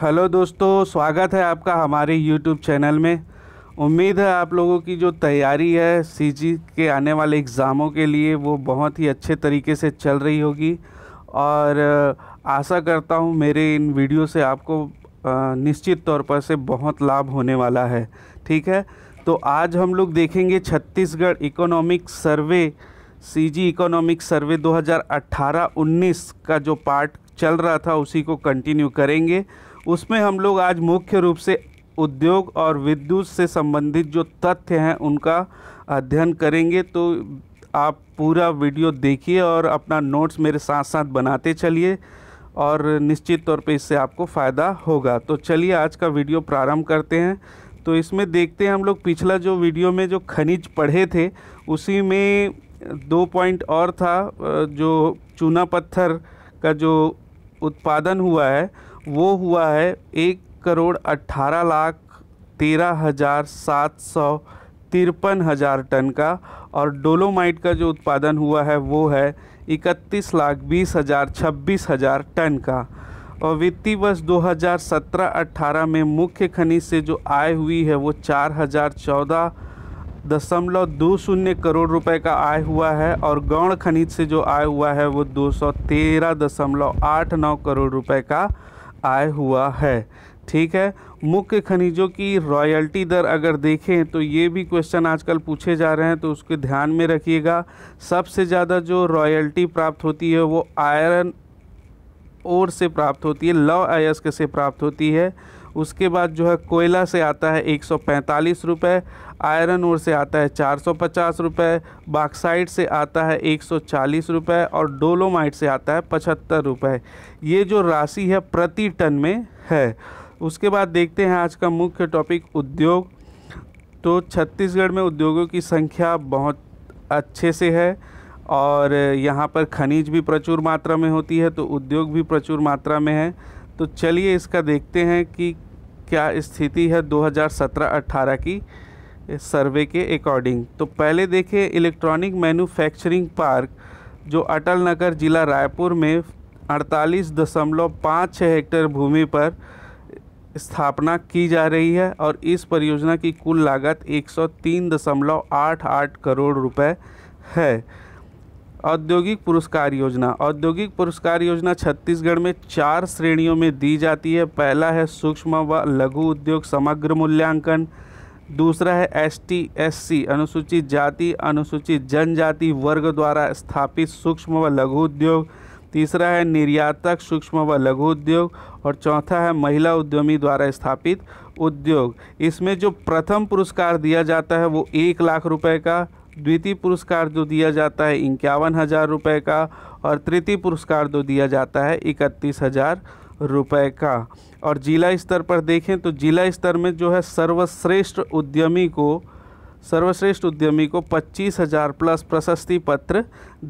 hello दोस्तों स्वागत है आपका हमारे यूट्यूब चैनल में उम्मीद है आप लोगों की जो तैयारी है सीजी के आने वाले एग्ज़ामों के लिए वो बहुत ही अच्छे तरीके से चल रही होगी और आशा करता हूँ मेरे इन वीडियो से आपको निश्चित तौर पर से बहुत लाभ होने वाला है ठीक है तो आज हम लोग देखेंगे Chhattisgarh economic survey CG economic survey 2018-19 का जो पार्ट चल रहा था उसी को कंटिन्यू करेंगे उसमें हम लोग आज मुख्य रूप से उद्योग और विद्युत से संबंधित जो तथ्य हैं उनका अध्ययन करेंगे तो आप पूरा वीडियो देखिए और अपना नोट्स मेरे साथ साथ बनाते चलिए और निश्चित तौर पे इससे आपको फ़ायदा होगा तो चलिए आज का वीडियो प्रारंभ करते हैं तो इसमें देखते हैं हम लोग पिछला जो वीडियो में जो खनिज पढ़े थे उसी में दो पॉइंट और था जो चूना पत्थर का जो उत्पादन हुआ है वो हुआ है एक करोड़ अट्ठारह लाख तेरह हज़ार सात सौ तिरपन हज़ार टन का और डोलोमाइट का जो उत्पादन हुआ है वो है इकतीस लाख बीस हज़ार छब्बीस हज़ार टन का और वित्तीय वर्ष 2017-18 में मुख्य खनिज से जो आय हुई है वो चार हज़ार चौदह दशमलव दो शून्य करोड़ रुपए का आय हुआ है और गौण खनिज से जो आय हुआ है वो दो सौ तेरह दशमलव आठ नौ करोड़ रुपए का आय हुआ है ठीक है मुख्य खनिजों की रॉयल्टी दर अगर देखें तो ये भी क्वेश्चन आजकल पूछे जा रहे हैं तो उसके ध्यान में रखिएगा सबसे ज़्यादा जो रॉयल्टी प्राप्त होती है वो आयरन और से प्राप्त होती है लव अयस्क से प्राप्त होती है उसके बाद जो है कोयला से आता है एक सौ रुपये आयरन और से आता है चार सौ पचास रुपये बाक्साइड से आता है एक सौ चालीस रुपये और डोलोमाइट से आता है पचहत्तर रुपये ये जो राशि है प्रति टन में है उसके बाद देखते हैं आज का मुख्य टॉपिक उद्योग तो छत्तीसगढ़ में उद्योगों की संख्या बहुत अच्छे से है और यहाँ पर खनिज भी प्रचुर मात्रा में होती है तो उद्योग भी प्रचुर मात्रा में है तो चलिए इसका देखते हैं कि क्या स्थिति है 2017-18 की सर्वे के अकॉर्डिंग तो पहले देखें इलेक्ट्रॉनिक मैन्युफैक्चरिंग पार्क जो अटल नगर जिला रायपुर में 48.56 हेक्टेयर भूमि पर स्थापना की जा रही है और इस परियोजना की कुल लागत 103.88 करोड़ रुपए है औद्योगिक पुरस्कार योजना औद्योगिक पुरस्कार योजना छत्तीसगढ़ में चार श्रेणियों में दी जाती है पहला है सूक्ष्म व लघु उद्योग समग्र मूल्यांकन दूसरा है एस टी एस सी अनुसूचित जाति अनुसूचित जनजाति वर्ग द्वारा स्थापित सूक्ष्म व लघु उद्योग तीसरा है निर्यातक सूक्ष्म व लघु उद्योग और चौथा है महिला उद्यमी द्वारा स्थापित उद्योग इसमें जो प्रथम पुरस्कार दिया जाता है वो एक लाख रुपए का द्वितीय पुरस्कार जो दिया जाता है इक्यावन हज़ार रुपये का और तृतीय पुरस्कार जो दिया जाता है इकतीस हज़ार रुपये का और जिला स्तर पर देखें तो जिला स्तर में जो है सर्वश्रेष्ठ उद्यमी को सर्वश्रेष्ठ उद्यमी को पच्चीस हज़ार प्लस प्रशस्ति पत्र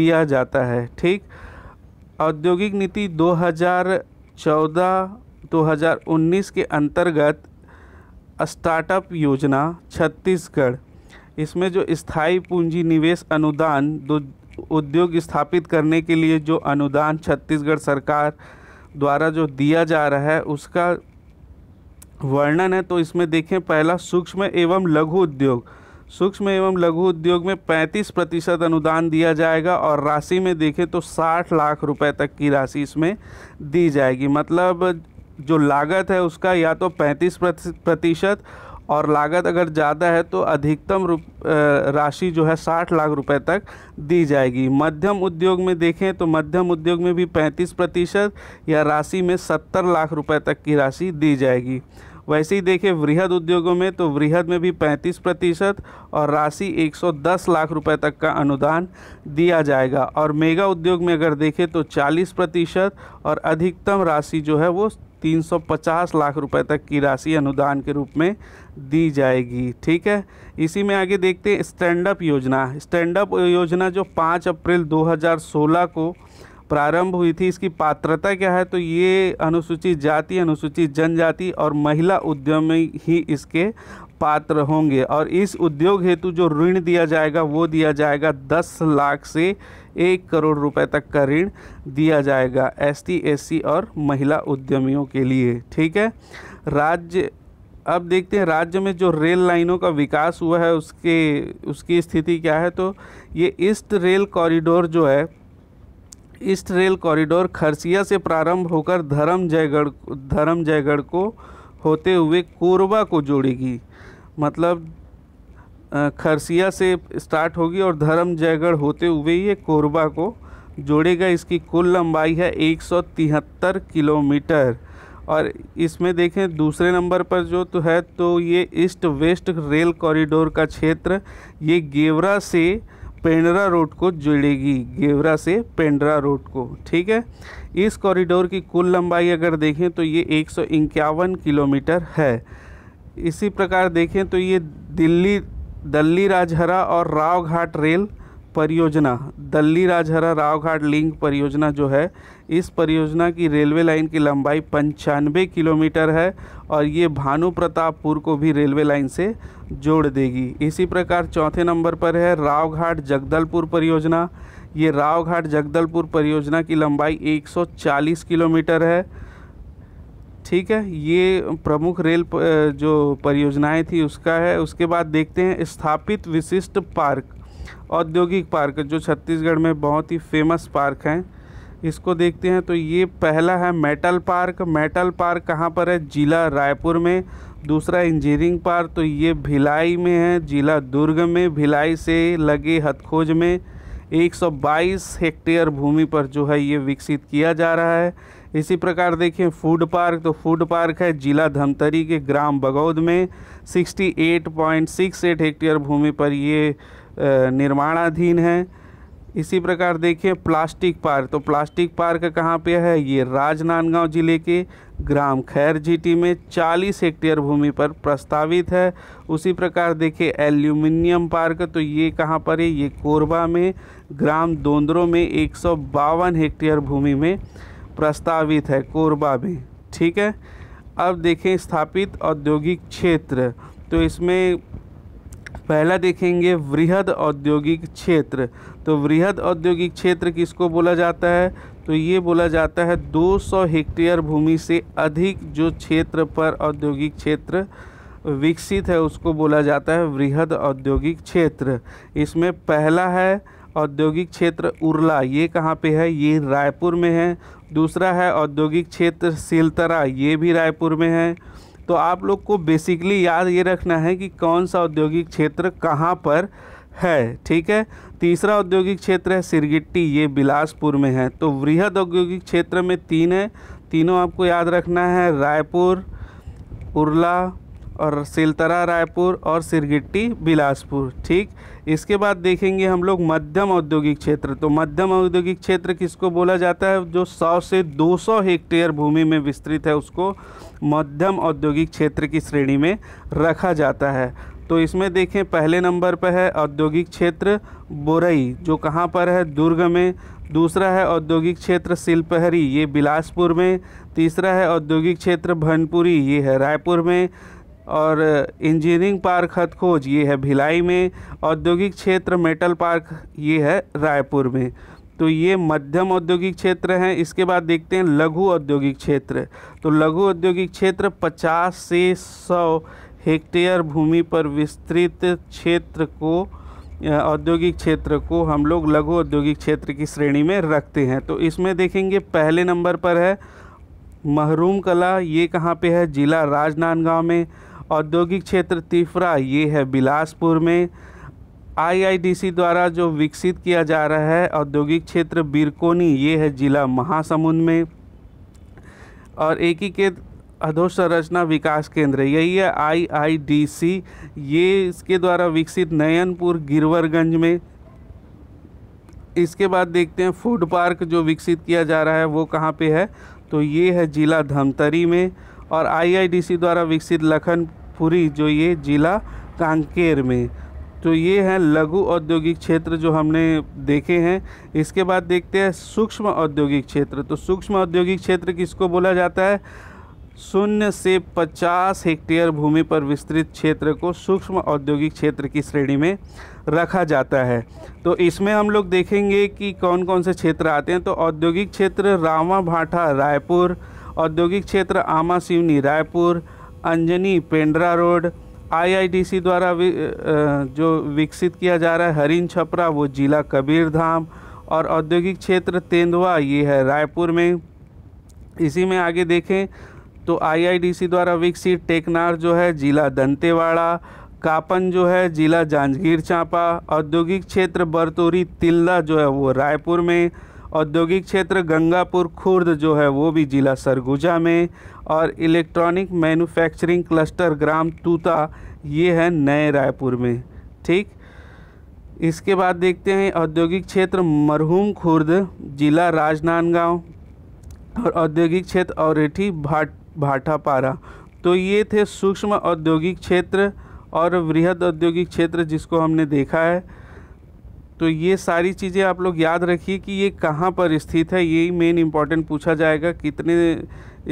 दिया जाता है ठीक औद्योगिक नीति 2014 2019 के अंतर्गत स्टार्टअप योजना छत्तीसगढ़ इसमें जो स्थायी पूंजी निवेश अनुदान दो उद्योग स्थापित करने के लिए जो अनुदान छत्तीसगढ़ सरकार द्वारा जो दिया जा रहा है उसका वर्णन है तो इसमें देखें पहला सूक्ष्म एवं लघु उद्योग सूक्ष्म एवं लघु उद्योग में 35 प्रतिशत अनुदान दिया जाएगा और राशि में देखें तो 60 लाख रुपए तक की राशि इसमें दी जाएगी मतलब जो लागत है उसका या तो 35 प्रतिशत और लागत अगर ज़्यादा है तो अधिकतम राशि जो है साठ लाख रुपए तक दी जाएगी मध्यम उद्योग में देखें तो मध्यम उद्योग में भी पैंतीस प्रतिशत या राशि में सत्तर लाख रुपए तक की राशि दी जाएगी वैसे ही देखें वृहद उद्योगों में तो वृहद में भी 35 प्रतिशत और राशि 110 लाख रुपए तक का अनुदान दिया जाएगा और मेगा उद्योग में अगर देखें तो 40 प्रतिशत और अधिकतम राशि जो है वो 350 लाख रुपए तक की राशि अनुदान के रूप में दी जाएगी ठीक है इसी में आगे देखते हैं स्टैंड अप योजना स्टैंड अप योजना जो 5 अप्रैल 2016 को प्रारंभ हुई थी इसकी पात्रता क्या है तो ये अनुसूचित जाति अनुसूचित जनजाति और महिला उद्यमी ही इसके पात्र होंगे और इस उद्योग हेतु जो ऋण दिया जाएगा वो दिया जाएगा दस लाख से एक करोड़ रुपए तक का ऋण दिया जाएगा एस टी और महिला उद्यमियों के लिए ठीक है राज्य अब देखते हैं राज्य में जो रेल लाइनों का विकास हुआ है उसके उसकी स्थिति क्या है तो ये ईस्ट रेल कॉरिडोर जो है ईस्ट रेल कॉरिडोर खरसिया से प्रारंभ होकर धर्म जयगढ़ धर्म जयगढ़ को होते हुए कोरबा को जोड़ेगी मतलब खरसिया से स्टार्ट होगी और धर्म जयगढ़ होते हुए ये कोरबा को जोड़ेगा इसकी कुल लंबाई है एक किलोमीटर और इसमें देखें दूसरे नंबर पर जो तो है तो ये ईस्ट वेस्ट रेल कॉरिडोर का क्षेत्र ये गेवरा से पेंड्रा रोड को जोड़ेगी गेवरा से पेंड्रा रोड को ठीक है इस कॉरिडोर की कुल लंबाई अगर देखें तो ये एक किलोमीटर है इसी प्रकार देखें तो ये दिल्ली दल्ली राजहरा और रावघाट रेल परियोजना दल्ली राजहरा रावघाट लिंक परियोजना जो है इस परियोजना की रेलवे लाइन की लंबाई पंचानवे किलोमीटर है और ये भानु प्रतापपुर को भी रेलवे लाइन से जोड़ देगी इसी प्रकार चौथे नंबर पर है रावघाट जगदलपुर परियोजना ये रावघाट जगदलपुर परियोजना की लंबाई 140 किलोमीटर है ठीक है ये प्रमुख रेल जो परियोजनाएं थी उसका है उसके बाद देखते हैं स्थापित विशिष्ट पार्क औद्योगिक पार्क जो छत्तीसगढ़ में बहुत ही फेमस पार्क हैं इसको देखते हैं तो ये पहला है मेटल पार्क मेटल पार्क कहाँ पर है जिला रायपुर में दूसरा इंजीनियरिंग पार्क तो ये भिलाई में है जिला दुर्ग में भिलाई से लगे हथखोज में 122 हेक्टेयर भूमि पर जो है ये विकसित किया जा रहा है इसी प्रकार देखिए फूड पार्क तो फूड पार्क है जिला धमतरी के ग्राम बगौद में 68.68 हेक्टेयर भूमि पर ये निर्माणाधीन है इसी प्रकार देखिए प्लास्टिक पार्क तो प्लास्टिक पार्क कहाँ पे है ये राजनांदगांव जिले के ग्राम खैर में 40 हेक्टेयर भूमि पर प्रस्तावित है उसी प्रकार देखिए एल्यूमिनियम पार्क तो ये कहाँ पर है ये कोरबा में ग्राम दोंदरों में एक हेक्टेयर भूमि में प्रस्तावित है कोरबा भी ठीक है अब देखें स्थापित औद्योगिक क्षेत्र तो इसमें पहला देखेंगे वृहद औद्योगिक क्षेत्र तो वृहद औद्योगिक क्षेत्र किसको बोला जाता है तो ये बोला जाता है 200 हेक्टेयर भूमि से अधिक जो क्षेत्र पर औद्योगिक क्षेत्र विकसित है उसको बोला जाता है वृहद औद्योगिक क्षेत्र इसमें पहला है औद्योगिक क्षेत्र उरला ये कहाँ पे है ये रायपुर में है दूसरा है औद्योगिक क्षेत्र सिलतरा ये भी रायपुर में है तो आप लोग को बेसिकली याद ये रखना है कि कौन सा औद्योगिक क्षेत्र कहाँ पर है ठीक है तीसरा औद्योगिक क्षेत्र है सिरगिट्टी ये बिलासपुर में है तो वृहद औद्योगिक क्षेत्र में तीन है तीनों आपको याद रखना है रायपुर उरला और सिलतरा रायपुर और सिरगिट्टी बिलासपुर ठीक इसके बाद देखेंगे हम लोग मध्यम औद्योगिक क्षेत्र तो मध्यम औद्योगिक क्षेत्र किसको बोला जाता है जो 100 से 200 हेक्टेयर भूमि में विस्तृत है उसको मध्यम औद्योगिक क्षेत्र की श्रेणी में रखा जाता है तो इसमें देखें पहले नंबर पर है औद्योगिक क्षेत्र बोरई जो कहाँ पर है दुर्ग में दूसरा है औद्योगिक क्षेत्र सिलपहरी ये बिलासपुर में तीसरा है औद्योगिक क्षेत्र भनपुरी ये है रायपुर में और इंजीनियरिंग पार्क हथखोज ये है भिलाई में औद्योगिक क्षेत्र मेटल पार्क ये है रायपुर में तो ये मध्यम औद्योगिक क्षेत्र हैं इसके बाद देखते हैं लघु औद्योगिक क्षेत्र तो लघु औद्योगिक क्षेत्र 50 से 100 हेक्टेयर भूमि पर विस्तृत क्षेत्र को औद्योगिक क्षेत्र को हम लोग लघु औद्योगिक क्षेत्र की श्रेणी में रखते हैं तो इसमें देखेंगे पहले नंबर पर है महरूम कला ये कहाँ पे है ज़िला राजनांदगांव में औद्योगिक क्षेत्र तीफरा ये है बिलासपुर में आईआईडीसी द्वारा जो विकसित किया जा रहा है औद्योगिक क्षेत्र बिरकोनी ये है जिला महासमुंद में और एकीकृत अधोसंरचना विकास केंद्र यही है आईआईडीसी ये इसके द्वारा विकसित नयनपुर गिरवरगंज में इसके बाद देखते हैं फूड पार्क जो विकसित किया जा रहा है वो कहाँ पे है तो ये है जिला धमतरी में और आईआईडीसी द्वारा विकसित लखन पुरी जो ये ज़िला कांकेर में तो ये हैं लघु औद्योगिक क्षेत्र जो हमने देखे हैं इसके बाद देखते हैं सूक्ष्म औद्योगिक क्षेत्र तो सूक्ष्म औद्योगिक क्षेत्र किसको बोला जाता है शून्य से पचास हेक्टेयर भूमि पर विस्तृत क्षेत्र को सूक्ष्म औद्योगिक क्षेत्र की श्रेणी में रखा जाता है तो इसमें हम लोग देखेंगे कि कौन कौन से क्षेत्र आते हैं तो औद्योगिक क्षेत्र रामा भाठा रायपुर औद्योगिक क्षेत्र आमा सिवनी रायपुर अंजनी पेंड्रा रोड आईआईटीसी द्वारा वि, जो विकसित किया जा रहा है हरिन छपरा वो जिला कबीरधाम और औद्योगिक क्षेत्र तेंदुआ ये है रायपुर में इसी में आगे देखें तो आईआईटीसी द्वारा विकसित टेकनार जो है जिला दंतेवाड़ा कापन जो है जिला जांजगीर चांपा औद्योगिक क्षेत्र बरतोरी तिल्ला जो है वो रायपुर में औद्योगिक क्षेत्र गंगापुर खुर्द जो है वो भी जिला सरगुजा में और इलेक्ट्रॉनिक मैन्युफैक्चरिंग क्लस्टर ग्राम तूता ये है नए रायपुर में ठीक इसके बाद देखते हैं औद्योगिक क्षेत्र मरहूम खुर्द जिला राजनांदगांव और औद्योगिक क्षेत्र औरेठी भाट भाटापारा तो ये थे सूक्ष्म औद्योगिक क्षेत्र और वृहद औद्योगिक क्षेत्र जिसको हमने देखा है तो ये सारी चीज़ें आप लोग याद रखिए कि ये कहाँ पर स्थित है यही मेन इम्पॉर्टेंट पूछा जाएगा कितने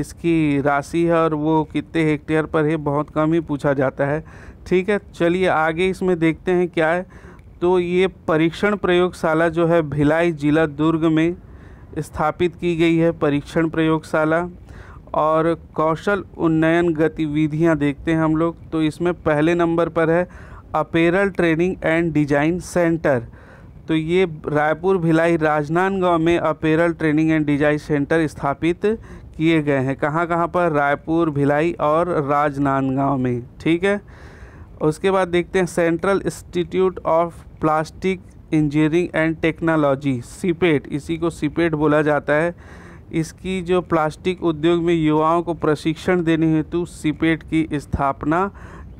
इसकी राशि है और वो कितने हेक्टेयर पर है बहुत कम ही पूछा जाता है ठीक है चलिए आगे इसमें देखते हैं क्या है तो ये परीक्षण प्रयोगशाला जो है भिलाई जिला दुर्ग में स्थापित की गई है परीक्षण प्रयोगशाला और कौशल उन्नयन गतिविधियां देखते हैं हम लोग तो इसमें पहले नंबर पर है apparel training and design centre तो ये रायपुर भिलाई राजनांदगांव में apparel training and design centre स्थापित किए गए हैं कहाँ कहाँ पर रायपुर भिलाई और राजनांदगांव में ठीक है उसके बाद देखते हैं central institute of plastic engineering and technology CIPET इसी को सीपेट बोला जाता है इसकी जो प्लास्टिक उद्योग में युवाओं को प्रशिक्षण देने हेतु सीपेट की स्थापना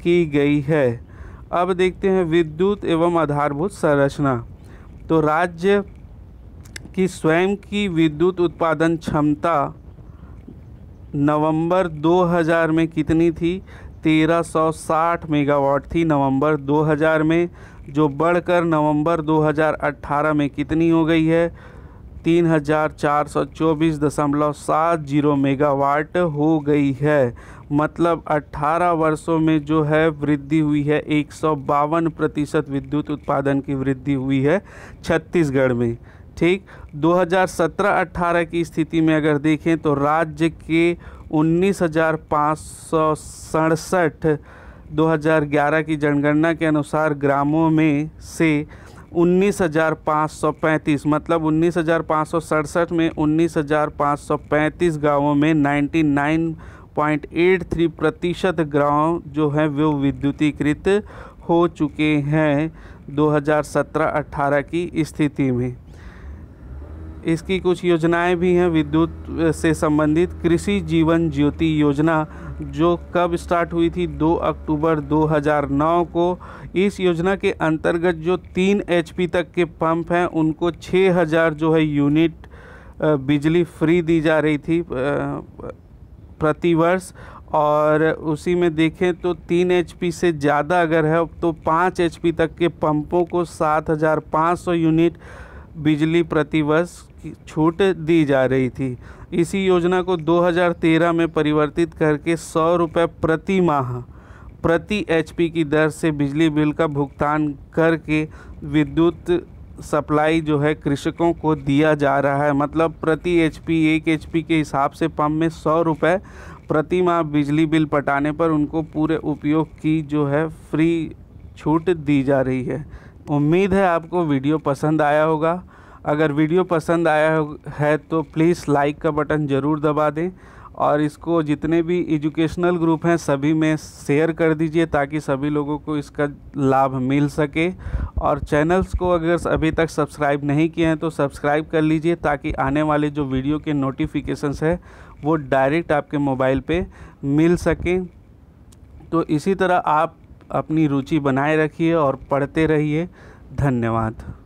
की गई है अब देखते हैं विद्युत एवं आधारभूत संरचना तो राज्य की स्वयं की विद्युत उत्पादन क्षमता नवंबर 2000 में कितनी थी 1360 मेगावाट थी नवंबर 2000 में जो बढ़कर नवंबर 2018 में कितनी हो गई है तीन हजार चार सौ चौबीस दशमलव सात जीरो मेगावाट हो गई है मतलब 18 वर्षों में जो है वृद्धि हुई है एक प्रतिशत विद्युत उत्पादन की वृद्धि हुई है छत्तीसगढ़ में ठीक 2017-18 की स्थिति में अगर देखें तो राज्य के उन्नीस हज़ार पाँच सौ सड़सठ 2011 की जनगणना के अनुसार ग्रामों में से 19,535 मतलब उन्नीस में उन्नीस गांवों में 99.83 प्रतिशत गाँव जो हैं वो विद्युतीकृत हो चुके हैं 2017-18 की स्थिति में इसकी कुछ योजनाएं भी हैं विद्युत से संबंधित कृषि जीवन ज्योति योजना जो कब स्टार्ट हुई थी 2 अक्टूबर 2009 को इस योजना के अंतर्गत जो तीन एच तक के पंप हैं उनको 6000 जो है यूनिट बिजली फ्री दी जा रही थी प्रतिवर्ष और उसी में देखें तो तीन एच से ज़्यादा अगर है तो पाँच एच तक के पंपों को 7500 यूनिट बिजली प्रतिवर्ष छूट दी जा रही थी इसी योजना को 2013 में परिवर्तित करके सौ रुपये प्रति माह प्रति एचपी की दर से बिजली बिल का भुगतान करके विद्युत सप्लाई जो है कृषकों को दिया जा रहा है मतलब प्रति एचपी एक एचपी के हिसाब से पंप में सौ रुपये प्रति माह बिजली बिल पटाने पर उनको पूरे उपयोग की जो है फ्री छूट दी जा रही है उम्मीद है आपको वीडियो पसंद आया होगा अगर वीडियो पसंद आया है तो प्लीज़ लाइक का बटन ज़रूर दबा दें और इसको जितने भी एजुकेशनल ग्रुप हैं सभी में शेयर कर दीजिए ताकि सभी लोगों को इसका लाभ मिल सके और चैनल्स को अगर अभी तक सब्सक्राइब नहीं किए हैं तो सब्सक्राइब कर लीजिए ताकि आने वाले जो वीडियो के नोटिफिकेशंस हैं वो डायरेक्ट आपके मोबाइल पे मिल सके तो इसी तरह आप अपनी रुचि बनाए रखिए और पढ़ते रहिए धन्यवाद